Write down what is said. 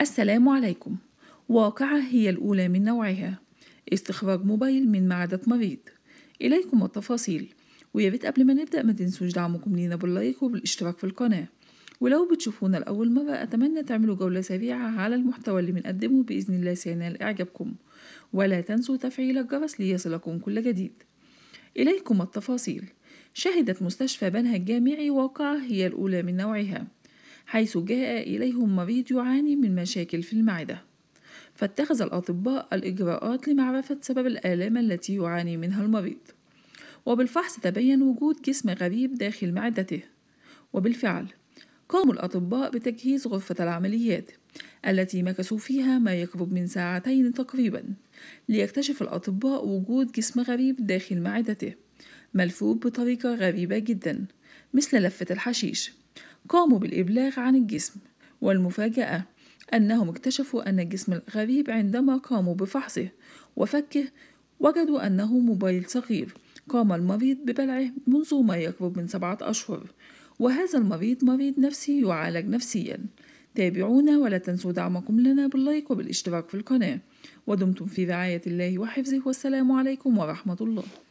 السلام عليكم واقعة هي الأولى من نوعها استخراج موبايل من معدة مريض إليكم التفاصيل ويا ريت قبل ما نبدأ ما تنسوش دعمكم لينا باللايك وبالاشتراك في القناة ولو بتشوفونا لأول مرة أتمنى تعملوا جولة سريعة على المحتوى اللي بنقدمه بإذن الله سينال إعجابكم ولا تنسوا تفعيل الجرس ليصلكم كل جديد إليكم التفاصيل شهدت مستشفى بنها الجامعي واقعة هي الأولى من نوعها حيث جاء إليهم مريض يعاني من مشاكل في المعدة فاتخذ الأطباء الإجراءات لمعرفة سبب الآلام التي يعاني منها المريض وبالفحص تبين وجود جسم غريب داخل معدته وبالفعل قام الأطباء بتجهيز غرفة العمليات التي مكثوا فيها ما يقرب من ساعتين تقريبا ليكتشف الأطباء وجود جسم غريب داخل معدته ملفوف بطريقة غريبة جدا مثل لفة الحشيش قاموا بالإبلاغ عن الجسم والمفاجأة أنهم اكتشفوا أن الجسم الغريب عندما قاموا بفحصه وفكه وجدوا أنه موبايل صغير قام المريض ببلعه منذ ما يقرب من سبعة أشهر وهذا المريض مريض نفسي يعالج نفسيا تابعونا ولا تنسوا دعمكم لنا باللايك وبالاشتراك في القناة ودمتم في رعاية الله وحفظه والسلام عليكم ورحمة الله